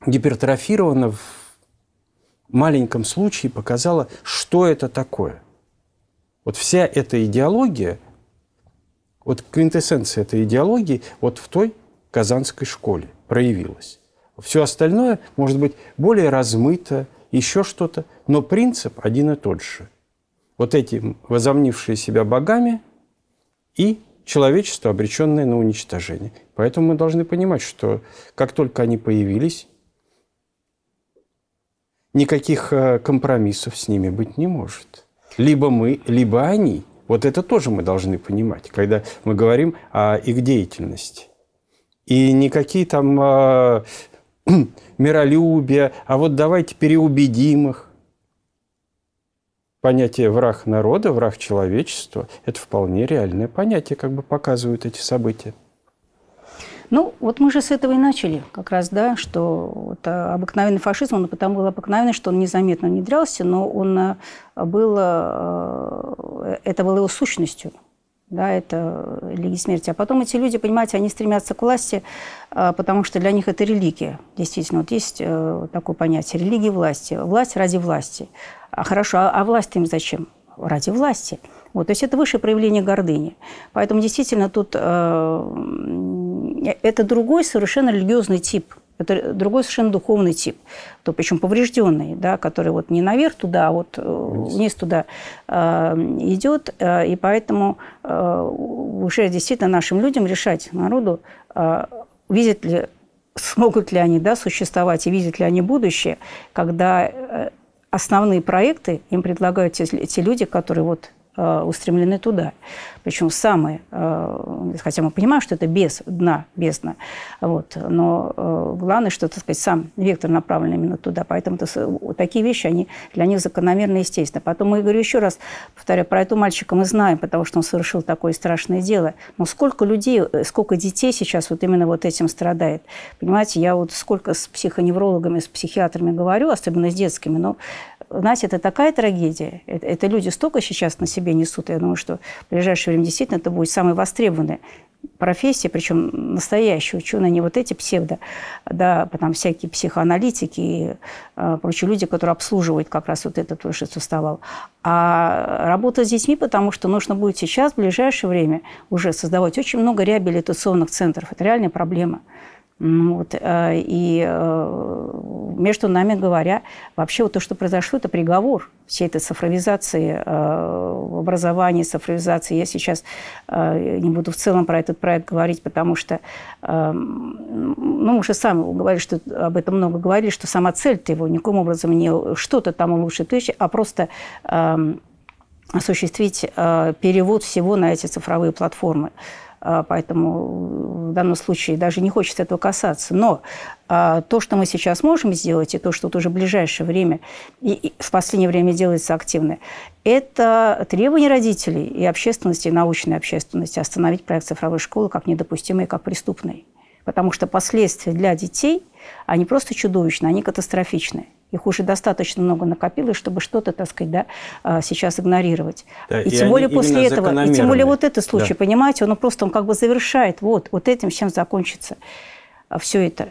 гипертрофировано в маленьком случае показало, что это такое. Вот вся эта идеология, вот квинтэссенция этой идеологии вот в той казанской школе проявилась. Все остальное может быть более размыто, еще что-то, но принцип один и тот же. Вот эти возомнившие себя богами – и человечество, обреченное на уничтожение. Поэтому мы должны понимать, что как только они появились, никаких э, компромиссов с ними быть не может. Либо мы, либо они. Вот это тоже мы должны понимать, когда мы говорим о их деятельности. И никакие там э, миролюбия, а вот давайте переубедим их понятие «враг народа», «враг человечества» — это вполне реальное понятие, как бы показывают эти события. Ну, вот мы же с этого и начали, как раз, да, что вот обыкновенный фашизм, он потому был обыкновенный, что он незаметно внедрялся, но он э, был, э, это было его сущностью, да, это религия смерти. А потом эти люди, понимаете, они стремятся к власти, э, потому что для них это религия, действительно. Вот есть такое понятие – религия власти, власть ради власти. А хорошо, а, а власть им зачем? Ради власти. Вот, то есть это высшее проявление гордыни. Поэтому действительно тут э, это другой совершенно религиозный тип это другой совершенно духовный тип, то причем поврежденный, да, который вот не наверх туда, а вот э, вниз, туда э, идет, э, и поэтому э, уже действительно нашим людям решать народу, э, видят ли, смогут ли они да, существовать и видят ли они будущее, когда э, основные проекты им предлагают те, те люди, которые вот Э, устремлены туда. Причем самые, э, хотя мы понимаем, что это без дна, бездна, вот, но э, главное, что, так сказать, сам вектор направлен именно туда. Поэтому это, такие вещи, они для них закономерны, естественно. Потом, мы говорю еще раз, повторяю, про этого мальчика мы знаем, потому что он совершил такое страшное дело. Но сколько людей, сколько детей сейчас вот именно вот этим страдает. Понимаете, я вот сколько с психоневрологами, с психиатрами говорю, особенно с детскими, но, знаете, это такая трагедия. Это, это люди столько сейчас на себя себе несут. Я думаю, что в ближайшее время действительно это будет самая востребованная профессия, причем настоящие ученые, не вот эти псевдо, да, потом всякие психоаналитики и э, прочие люди, которые обслуживают как раз вот этот вышесуставал. А работа с детьми, потому что нужно будет сейчас, в ближайшее время, уже создавать очень много реабилитационных центров. Это реальная проблема. Ну вот, э, и э, между нами говоря, вообще вот то, что произошло, это приговор всей этой цифровизации э, образования, цифровизации. Я сейчас э, не буду в целом про этот проект говорить, потому что, э, ну, мы же сами говорили, что об этом много говорили, что сама цель-то его никаким образом не что-то там улучшить, а просто э, осуществить э, перевод всего на эти цифровые платформы. А, поэтому э, в данном случае даже не хочется этого касаться. Но а, то, что мы сейчас можем сделать, и то, что вот уже в ближайшее время, и в последнее время делается активно, это требования родителей и общественности, и научной общественности остановить проект цифровой школы как недопустимый, как преступный. Потому что последствия для детей, они просто чудовищные, они катастрофичные. Их уже достаточно много накопилось, чтобы что-то, так сказать, да, а, сейчас игнорировать. Да, и, и тем более после этого, и тем более вот этот случай, да. понимаете, он просто он как бы завершает, вот, вот этим чем закончится а, все это.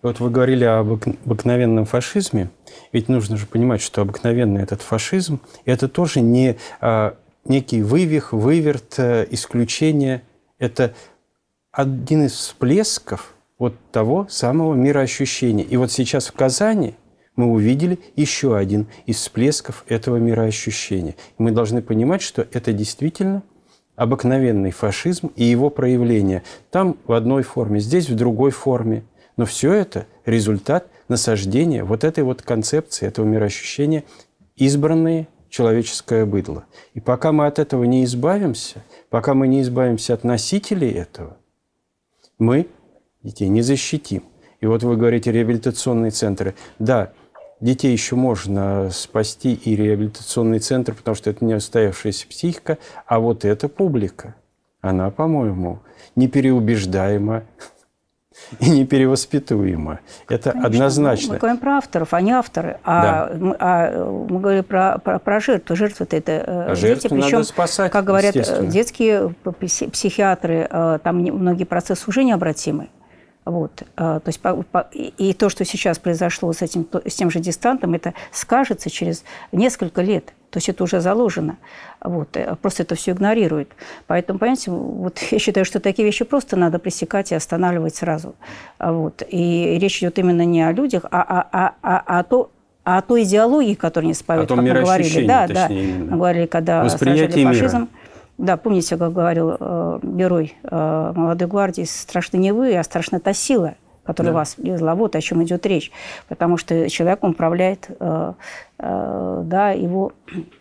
Вот вы говорили об обыкновенном фашизме. Ведь нужно же понимать, что обыкновенный этот фашизм – это тоже не а, некий вывих, выверт, э, исключение. Это один из всплесков вот того самого мироощущения. И вот сейчас в Казани – мы увидели еще один из всплесков этого мироощущения. Мы должны понимать, что это действительно обыкновенный фашизм и его проявление. Там в одной форме, здесь в другой форме. Но все это результат насаждения вот этой вот концепции, этого мироощущения, избранные человеческое быдло. И пока мы от этого не избавимся, пока мы не избавимся от носителей этого, мы детей не защитим. И вот вы говорите реабилитационные центры. Да, Детей еще можно спасти и реабилитационный центр, потому что это не устоявшаяся психика, а вот эта публика, она, по-моему, непереубеждаема и неперевоспитуема. Это Конечно, однозначно. Мы говорим про авторов, а не авторы. А, да. мы, а мы говорим про, про, про жертву. Жертвы это э, а дети. Причем, надо спасать, как говорят э, детские психиатры, э, там многие процессы уже необратимы. Вот. Э, то есть, и то, что сейчас произошло с, этим, с тем же дистантом, это скажется через несколько лет. То есть это уже заложено. Вот. Э, просто это все игнорирует. Поэтому, понимаете, вот я считаю, что такие вещи просто надо пресекать и останавливать сразу. А вот. И речь идет именно не о людях, а, а, а, а, а то, а о той идеологии, которую не справит, о том как мы говорили. Да, точнее, да. Мы говорили, когда сражали фашизм. Мира. Да, помните, как говорил э, герой э, молодой гвардии, страшны не вы, а страшна та сила, которая да. вас везла. Вот о чем идет речь. Потому что человек управляет э, э, да, его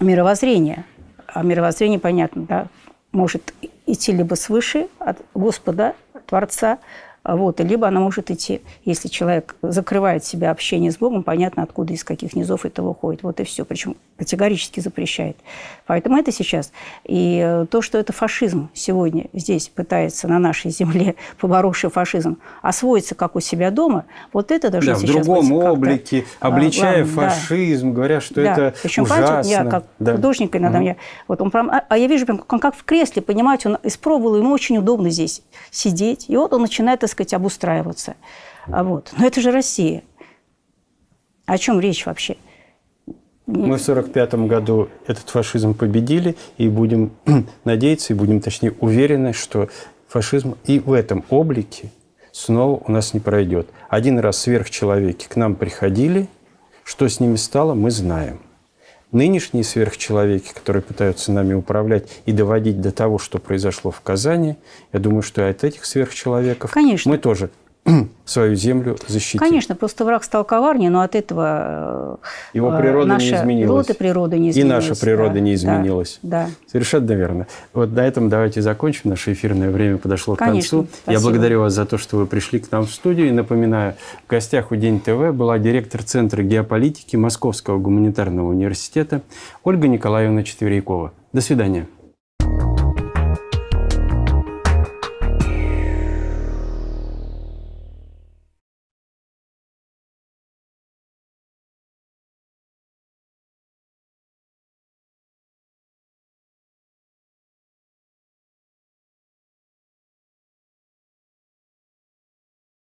мировоззрение. А мировоззрение, понятно, да, может идти либо свыше от Господа, Творца, а вот. И либо она может идти, если человек закрывает себя общение с Богом, понятно, откуда, из каких низов это выходит. Вот и все. Причем категорически запрещает. Поэтому это сейчас. И э, то, что это фашизм сегодня здесь пытается на нашей земле, поборовший фашизм, освоиться как у себя дома, вот это даже да, сейчас... в другом облике, а, обличая главным, фашизм, да. говоря, что да. это Причем, ужасно. я как да. художник иногда, угу. я, вот он прям, а, а я вижу, он как в кресле, понимаете, он испробовал, ему очень удобно здесь сидеть. И вот он начинает искать сказать, обустраиваться. А вот. Но это же Россия. О чем речь вообще? Мы в 1945 году этот фашизм победили, и будем надеяться, и будем, точнее, уверены, что фашизм и в этом облике снова у нас не пройдет. Один раз сверхчеловеки к нам приходили, что с ними стало, мы знаем нынешние сверхчеловеки, которые пытаются нами управлять и доводить до того, что произошло в Казани, я думаю, что от этих сверхчеловеков Конечно. мы тоже свою землю защитить. Конечно, просто враг стал коварнее, но от этого его природа наша не изменилась. Его природа не изменилась. И наша природа да, не изменилась. Да, да. Совершенно верно. Вот на этом давайте закончим. Наше эфирное время подошло Конечно, к концу. Спасибо. Я благодарю вас за то, что вы пришли к нам в студию. И напоминаю, в гостях у День ТВ была директор Центра геополитики Московского гуманитарного университета Ольга Николаевна Четверякова. До свидания.